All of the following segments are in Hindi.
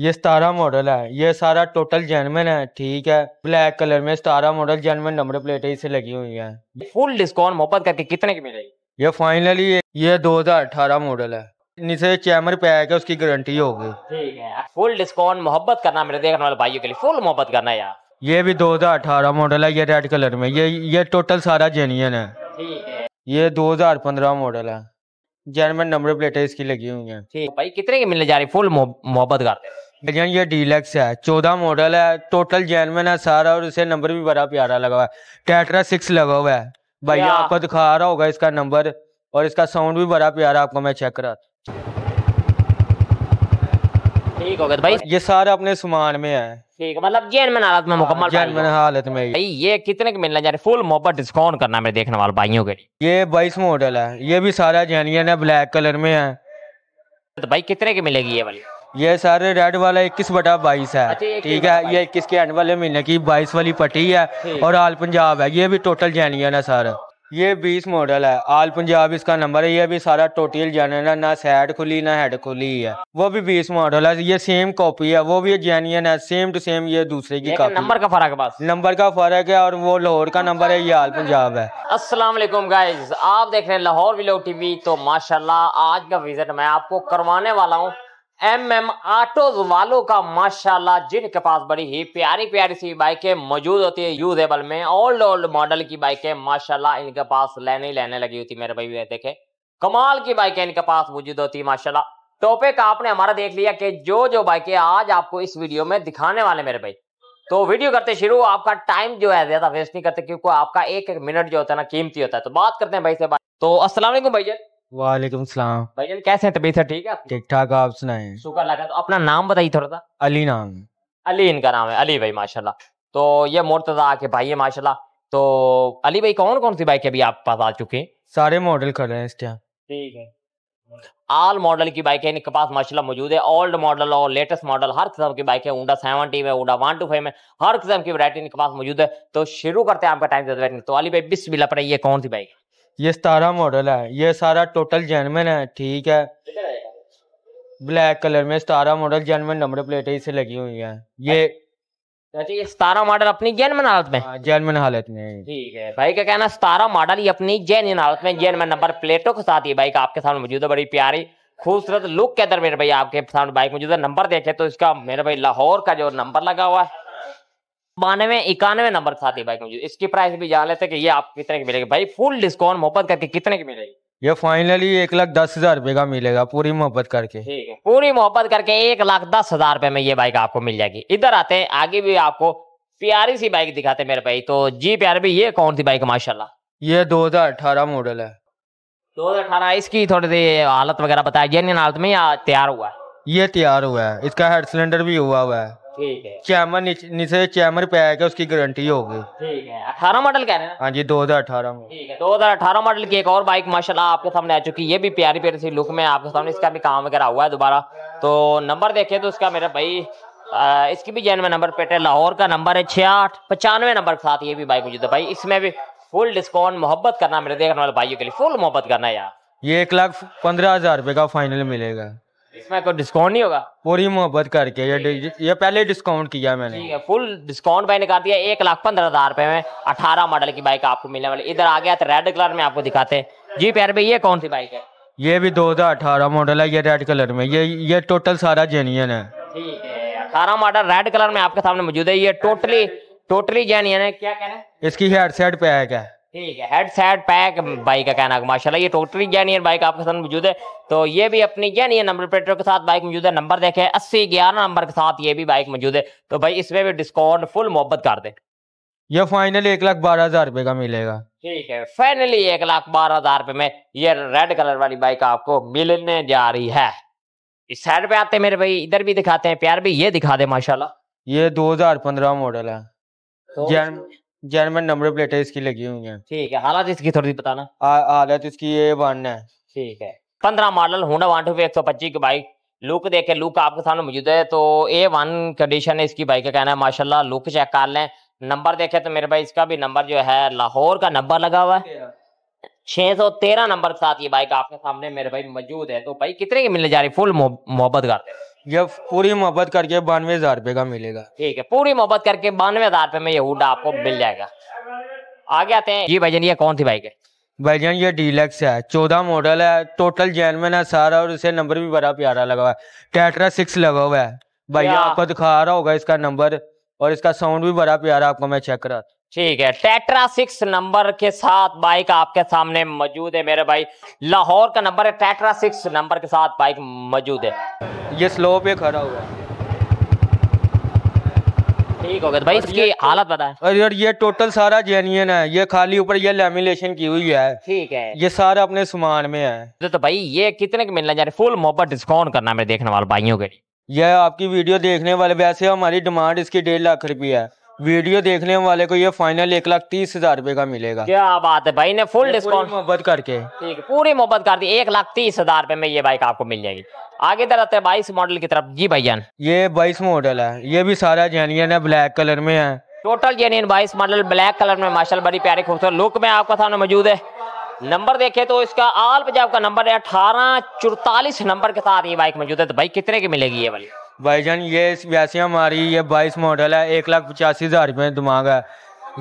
ये सतारा मॉडल है ये सारा टोटल जेनमेन है ठीक है ब्लैक कलर में सतारा मॉडल जेनमेन नंबर प्लेट इसे लगी हुई है फुल डिस्काउंट मोहब्बत करके कितने की मिलेगी ये फाइनली ये दो मॉडल है नीचे चैमर पैक है उसकी गारंटी होगी ठीक है फुल डिस्काउंट मोहब्बत करना मेरे देखने वाले भाइयों के लिए फुल मोहब्बत करना यार ये भी 2018 मॉडल है ये रेड कलर में ये ये टोटल सारा जेनियन है ठीक है ये 2015 मॉडल है जेनमेन नंबर प्लेटें इसकी लगी हुई है ठीक है भाई कितने की मिलने जा रही फुल मोहब्बत करते जैन ये डीलक्स है चौदह मॉडल है टोटल जैनमैन है सारा और इसे नंबर भी बड़ा प्यारा लगा हुआ है टेट्रा सिक्स लगा हुआ है भाई आपको दिखा रहा होगा इसका नंबर और इसका साउंड भी बड़ा प्यारा आपको मैं चेक करा ठीक हो गया तो भाई ये सारे अपने सामान में है ठीक मतलब जैन में हालत में मुकम्मल जैन हाँ, में हालत में भाई ये कितने के मिलने जा रहे फुल मोहब्बत डिस्काउंट करना मेरे देखने वाले भाइयों के लिए ये बाईस मॉडल है ये भी सारा जैनियन है ब्लैक कलर में है तो भाई कितने की मिलेगी ये वाली ये सर रेड वाला इक्कीस बटा बाईस है अच्छा, ठीक है ये इक्कीस के एंड वाले महीने की बाईस वाली पट्टी है और आल पंजाब है ये भी टोटल जैनी है सर ये बीस मॉडल है आल पंजाब इसका नंबर है ये भी सारा टोटल जैनियन है ना सैड खुली ना हेड खुली है वो भी बीस मॉडल है ये सेम कॉपी है वो भी जैनियन है सेम टू सेम ये दूसरे की कॉपी नंबर का फर्क है नंबर का फर्क है और वो लाहौर का नंबर है ये आल पंजाब है वालेकुम गाइस आप देख रहे हैं लाहौर विलो टीवी तो माशाला आज का विजिट मैं आपको करवाने वाला हूँ एम एम ऑटोज वालों का माशाल्लाह जिनके पास बड़ी ही प्यारी प्यारी सी बाइकें मौजूद होती है यूजेबल में ओल्ड ओल्ड मॉडल की बाइकें माशाल्लाह इनके पास लेने ही लेने लगी होती मेरे भाई देखे कमाल की बाइकें इनके पास मौजूद होती है माशाला टॉपिक आपने हमारा देख लिया कि जो जो बाइकें आज आपको इस वीडियो में दिखाने वाले मेरे भाई तो वीडियो करते शुरू आपका टाइम जो है ज्यादा वेस्ट नहीं करते क्योंकि आपका एक एक मिनट जो होता है ना कीमती होता है तो बात करते हैं भाई से बात तो असला भाई जी वालेकुम सलाम जान कैसे हैं तबीयत ठीक है ठीक ठाक आप सुनाए शुक्र लगा तो अपना नाम बताइए थोड़ा सा अली नाम अली इनका नाम है अली भाई माशाल्लाह तो ये मुर्तजा के भाई है माशाल्लाह तो अली भाई कौन कौन सी बाइक अभी आप पास आ चुके हैं सारे मॉडल खड़े हैं इस टाइम ठीक है आल मॉडल की है इनके पास माशाल्लाह मौजूद है ओल्ड मॉडल और लेटेस्ट मॉडल हर किस्म की बाइक है ऊंडा सेवेंटी में ऊंडा वन टू फाइव में हर किस्म की वरायटी इनके पास मौजूद है तो शुरू करते हैं आपका टाइम तो अली भाई बिस्मिल्लाह पर ये कौन सी बाइक ये सतारा मॉडल है ये सारा टोटल जेनमैन है ठीक है ब्लैक कलर में सतारा मॉडल जेनमैन नंबर प्लेट इसे लगी हुई है ये ये सतारा मॉडल अपनी जैनमन हालत में जैनमन हाँ, हालत में ठीक है भाई का कहना सतारा मॉडल ये अपनी जैन हालत में जैनमन नंबर प्लेटों के साथ ही बाइक आपके सामने मौजूद है बड़ी प्यारी खूबसूरत लुक के अंदर मेरे भाई आपके सामने बाइक मौजूद है नंबर देखे तो इसका मेरे भाई लाहौर का जो नंबर लगा हुआ है बानवे इक्यानवे नंबर साथी बाइक मुझे इसकी प्राइस भी जान लेते कि ये आप कितने की मिलेगी भाई फुल डिस्काउंट मोहब्बत करके कितने की मिलेगी ये फाइनली एक लाख दस हजार रुपए का मिलेगा पूरी मोहब्बत करके ठीक है पूरी मोहब्बत करके एक लाख दस हजार रुपए में ये बाइक आपको मिल जाएगी इधर आते हैं आगे भी आपको प्यारी सी बाइक दिखाते मेरे भाई तो जी प्यार भी ये कौन सी बाइक माशाल्लाह ये 2018 मॉडल है 2018 इसकी थोड़ी सी हालत वगैरह बताया जेन्यन हालत में या तैयार हुआ है ये तैयार हुआ है इसका हेड सिलेंडर भी हुआ हुआ है ठीक है चैमर नीचे चैमर पे आएगा उसकी गारंटी होगी ठीक है अठारह मॉडल कह रहे हैं हाँ जी दो हजार अठारह में ठीक है दो हजार अठारह मॉडल की एक और बाइक माशाल्लाह आपके सामने आ चुकी है ये भी प्यारी प्यारी सी लुक में आपके सामने इसका भी काम वगैरह हुआ है दोबारा तो नंबर देखे तो उसका मेरा भाई आ, इसकी भी जैन में नंबर पेट है लाहौर का नंबर है छियाठ पचानवे नंबर के साथ ये भी बाइक मुझे है भाई इसमें भी फुल डिस्काउंट मोहब्बत करना मेरे देखने वाले भाइयों के लिए फुल मोहब्बत करना यार ये एक लाख पंद्रह हजार रुपये का फाइनल मिलेगा इसमें कोई डिस्काउंट नहीं होगा पूरी मोहब्बत करके ये ये पहले डिस्काउंट किया मैंने ठीक है फुल डिस्काउंट भाई कर दिया एक लाख पंद्रह हजार रुपए में अठारह मॉडल की बाइक आपको मिलने वाली इधर आ गया तो रेड कलर में आपको दिखाते हैं जी प्यार भाई ये कौन सी बाइक है ये भी दो हजार अठारह मॉडल है ये रेड कलर में ये ये टोटल सारा जेनियन है अठारह मॉडल रेड कलर में आपके सामने मौजूद है ये टोटली टोटली जेनियन है क्या कहना इसकी हेडसेट पैक है ठीक है हेडसेट पैक बाइक का कहना माशाल्लाह ये टोटली जेनियन बाइक आपके साथ मौजूद है तो ये भी अपनी जेनियन नंबर प्लेटर के साथ बाइक मौजूद है नंबर देखे अस्सी ग्यारह नंबर के साथ ये भी बाइक मौजूद है तो भाई इसमें भी डिस्काउंट फुल मोहब्बत कर दे ये फाइनली एक लाख बारह हजार रुपए का मिलेगा ठीक है फाइनली एक लाख बारह हजार रुपए में ये रेड कलर वाली बाइक आपको मिलने जा रही है इस साइड पे आते हैं मेरे भाई इधर भी दिखाते हैं प्यार भी ये दिखा दे माशाल्लाह ये 2015 मॉडल है तो जर्मन नंबर प्लेटें इसकी लगी हुई है ठीक है हालत इसकी थोड़ी बताना हालत इसकी ये वन है ठीक है पंद्रह मॉडल होंडा वन टू एक सौ पच्चीस की बाइक लुक देखे लुक आपके सामने मौजूद है तो ए वन कंडीशन है इसकी बाइक का कहना है माशाल्लाह लुक चेक कर लें नंबर देखे तो मेरे भाई इसका भी नंबर जो है लाहौर का नंबर लगा हुआ है छह सौ तेरह नंबर के साथ ये बाइक आपके सामने मेरे भाई मौजूद है तो भाई कितने की मिलने जा रही फुल मोहब्बत करते ये पूरी मोहब्बत करके बानवे हजार रुपए का मिलेगा ठीक है पूरी मोहब्बत करके बानवे हजार रुपए में ये हुडा आपको मिल जाएगा आगे आते हैं ये भाईजान ये कौन सी बाइक है भाईजान ये डीलक्स है चौदह मॉडल है टोटल जैनमैन है सारा और इसे नंबर भी बड़ा प्यारा लगा हुआ है टेट्रा सिक्स लगा हुआ है भैया आपको दिखा रहा होगा इसका नंबर और इसका साउंड भी बड़ा प्यारा आपको मैं चेक करा ठीक है टेट्रा सिक्स नंबर के साथ बाइक आपके सामने मौजूद है मेरे भाई लाहौर का नंबर है टेट्रा सिक्स नंबर के साथ बाइक मौजूद है ये स्लो पे खड़ा हुआ है ठीक हो गया भाई इसकी हालत बताए यार ये टोटल सारा जेन्यन है ये खाली ऊपर ये लेमिनेशन की हुई है ठीक है ये सारा अपने सामान में है तो, तो भाई ये कितने के मिलना जा फुल मोहब्बत डिस्काउंट करना मेरे देखने वाले भाइयों के लिए यह आपकी वीडियो देखने वाले वैसे हमारी डिमांड इसकी डेढ़ लाख रुपये है वीडियो देखने वाले को ये फाइनल एक लाख तीस हजार रूपए का मिलेगा क्या बात है भाई ने फुल डिस्काउंट मोहब्बत करके ठीक पूरी मोहब्बत कर दी एक लाख तीस हजार रूपए में ये बाइक आपको मिल जाएगी आगे आते हैं बाईस मॉडल की तरफ जी भैया ये बाईस मॉडल है ये भी सारा जेनियन है ब्लैक कलर में है टोटल जेनियन बाईस मॉडल ब्लैक कलर में माशा बड़ी प्यारी खूबसूरत लुक में आपका सामने मौजूद है नंबर देखे तो इसका आल पंजाब का नंबर है अठारह चौतालीस नंबर के साथ ये बाइक मौजूद है तो भाई कितने की मिलेगी ये वाली भाई जान ये वैसे हमारी ये बाईस मॉडल है एक लाख पचासी हज़ार रुपये दिमाग है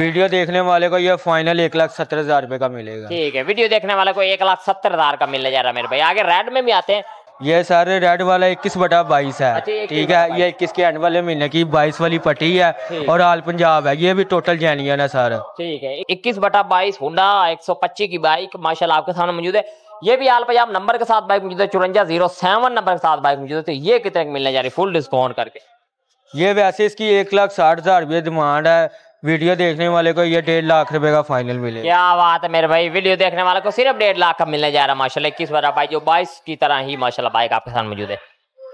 वीडियो देखने वाले को ये फाइनल एक लाख सत्तर हज़ार रुपए का मिलेगा ठीक है वीडियो देखने वाले को एक लाख सत्तर हज़ार का मिलने जा रहा है मेरे भाई आगे रेड में भी आते हैं ये सारे रेड वाला इक्कीस बटा बाईस है अच्छा, ठीक है ये इक्कीस के एंड वाले महीने की बाईस वाली पट्टी है और आल पंजाब है ये भी टोटल जैनियन है सारा ठीक है इक्कीस बटा बाईस हुआ एक सौ पच्चीस की बाइक माशाल्लाह आपके सामने मौजूद है ये भी आलपयाम नंबर के साथ बाइक मुझे चुरंजा जीरो सेवन नंबर के साथ बाइक मुझे तो ये कितने मिलने जा रही फुल डिस्काउंट करके ये वैसे इसकी एक लाख साठ हजार रुपये डिमांड है वीडियो देखने वाले को ये डेढ़ लाख रुपए का फाइनल मिले क्या बात है मेरे भाई वीडियो देखने वाले को सिर्फ डेढ़ लाख का मिलने जा रहा है माशाल्लाह इक्कीस बारह बाइक जो बाईस की तरह ही माशाल्लाह बाइक आपके साथ मौजूद है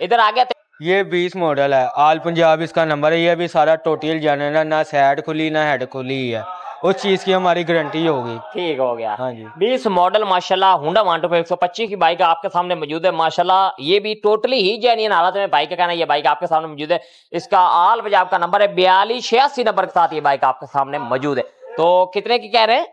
इधर आ गया ये बीस मॉडल है आल पंजाब इसका नंबर है ये भी सारा टोटल जनरल ना साइड खुली ना हेड खुली है उस चीज की हमारी गारंटी होगी ठीक हो गया हाँ जी बीस मॉडल माशाल्लाह हुडा टू फाइव 125 की बाइक आपके सामने मौजूद है माशाल्लाह ये भी टोटली ही जैनियन हालत में बाइक का कहना ये बाइक आपके सामने मौजूद है इसका आल बजा का नंबर है बयालीस छियासी नंबर के साथ ये बाइक आपके सामने मौजूद है तो कितने की कह रहे हैं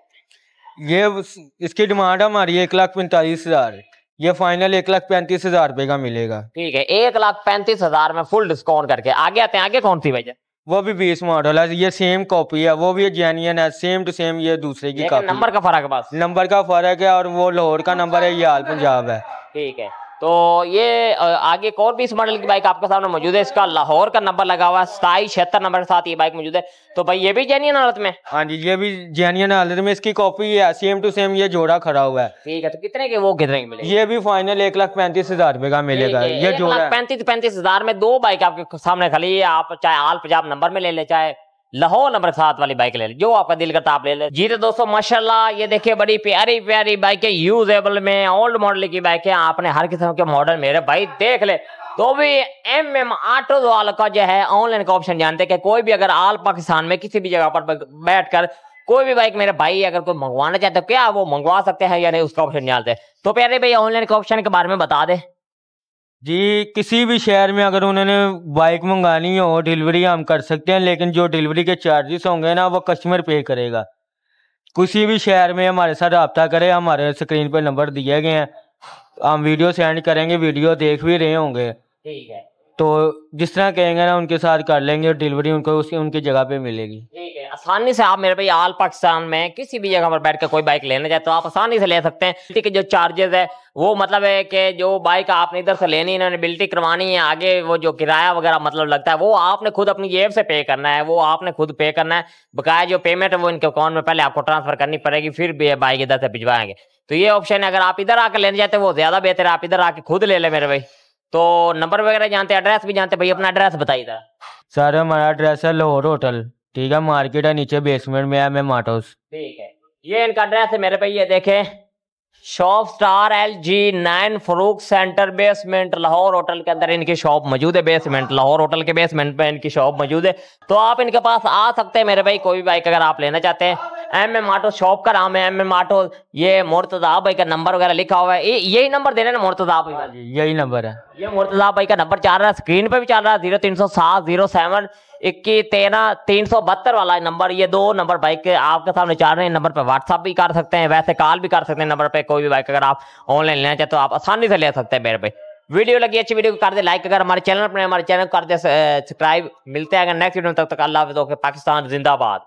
ये इसकी डिमांड हमारी एक लाख पैंतालीस हजार ये फाइनल एक लाख पैंतीस हजार रुपए का मिलेगा ठीक है एक लाख पैंतीस हजार में फुल डिस्काउंट करके आगे आते हैं आगे कौन सी वजह वो भी बीस मॉडल है ये सेम कॉपी है वो भी जेन्यन है सेम टू सेम ये दूसरे की कॉपी नंबर का फर्क है बस नंबर का फर्क है और वो लाहौर का नंबर है ये पंजाब है ठीक है तो ये आगे एक और भी इस मॉडल की बाइक आपके सामने मौजूद है इसका लाहौर का नंबर लगा हुआ है सताई छिहत्तर नंबर के साथ ये बाइक मौजूद है तो भाई ये भी जैनियन हालत में हाँ जी ये भी जैनियन हालत में इसकी कॉपी है सेम टू सेम ये जोड़ा खड़ा हुआ है ठीक है तो कितने के वो कितने के मिलेगा ये भी फाइनल एक लाख पैंतीस हजार रुपए का मिलेगा ये जोड़ा पैंतीस पैंतीस हजार में दो बाइक आपके सामने खड़ी है आप चाहे आल पंजाब नंबर में ले ले चाहे लाहौर नंबर सात वाली बाइक ले लें जो आपका दिल करता आप ले लें जी तो दोस्तों माशाल्लाह ये देखिए बड़ी प्यारी प्यारी है यूजेबल में ओल्ड मॉडल की बाइक है आपने हर किस्म के मॉडल मेरे भाई देख ले तो भी एम एम ऑटो वाल का जो है ऑनलाइन का ऑप्शन जानते हैं कि कोई भी अगर आल पाकिस्तान में किसी भी जगह पर कर कोई भी बाइक मेरे भाई अगर कोई मंगवाना चाहते हो तो क्या वो मंगवा सकते हैं या नहीं उसका ऑप्शन जानते हैं तो प्यारे भाई ऑनलाइन के ऑप्शन के बारे में बता दे जी किसी भी शहर में अगर उन्होंने बाइक मंगानी हो डिलीवरी हम कर सकते हैं लेकिन जो डिलीवरी के चार्जेस होंगे ना वो कस्टमर पे करेगा किसी भी शहर में हमारे साथ रबता करें हमारे स्क्रीन पर नंबर दिए गए हैं हम वीडियो सेंड करेंगे वीडियो देख भी रहे होंगे ठीक है तो जिस तरह कहेंगे ना उनके साथ कर लेंगे और डिलीवरी उनको उसकी उनकी जगह पे मिलेगी ठीक है आसानी से आप मेरे भाई आल पाकिस्तान में किसी भी जगह पर बैठ कर कोई बाइक लेना जाए तो आप आसानी से ले सकते हैं ठीक है जो चार्जेस है वो मतलब है कि जो बाइक आपने इधर से लेनी है बिल्टी करवानी है आगे वो जो किराया वगैरह मतलब लगता है वो आपने खुद अपनी जेब से पे करना है वो आपने खुद पे करना है बकाया जो पेमेंट है वो इनके अकाउंट में पहले आपको ट्रांसफर करनी पड़ेगी फिर भी बाइक इधर से भिजवाएंगे तो ये ऑप्शन है अगर आप इधर आकर लेने जाते हैं वो ज्यादा बेहतर है आप इधर आके खुद ले ले मेरे भाई तो नंबर वगैरह जानते हैं एड्रेस भी जानते भाई अपना एड्रेस बताइए सर हमारा एड्रेस है लाहौर होटल ठीक है मार्केट है नीचे बेसमेंट में है मैं माटोस ठीक है ये इनका एड्रेस है मेरे भाई ये देखे shop star L G nine फ्रूक सेंटर बेसमेंट लाहौर होटल के अंदर इनकी शॉप मौजूद है बेसमेंट लाहौर होटल के बेसमेंट में इनकी शॉप मौजूद है तो आप इनके पास आ सकते हैं मेरे भाई कोई भी बाइक अगर आप लेना चाहते हैं एम एम आटो शॉप का नाम है एम एम आटो ये मोर्तजा भाई का नंबर वगैरह लिखा हुआ है यही नंबर देना ना मोर्तजा भाई यही नंबर है ये मोर्तजा भाई का नंबर चल रहा है स्क्रीन पे भी चल रहा है जीरो तीन सौ सात जीरो सेवन इक्कीस तेरह तीन सौ बहत्तर वाला नंबर ये दो नंबर बाइक के आपके सामने चल रहे हैं नंबर पर व्हाट्सअप भी कर सकते हैं वैसे कॉल भी कर सकते हैं नंबर पर कोई भी बाइक अगर आप ऑनलाइन लेना चाहते तो आप आसानी से ले सकते हैं मेरे पे वीडियो लगी अच्छी वीडियो को कर दे लाइक अगर हमारे चैनल पर हमारे चैनल को कर दे सब्सक्राइब मिलते हैं अगर नेक्स्ट वीडियो तक तक अल्लाह पाकिस्तान जिंदाबाद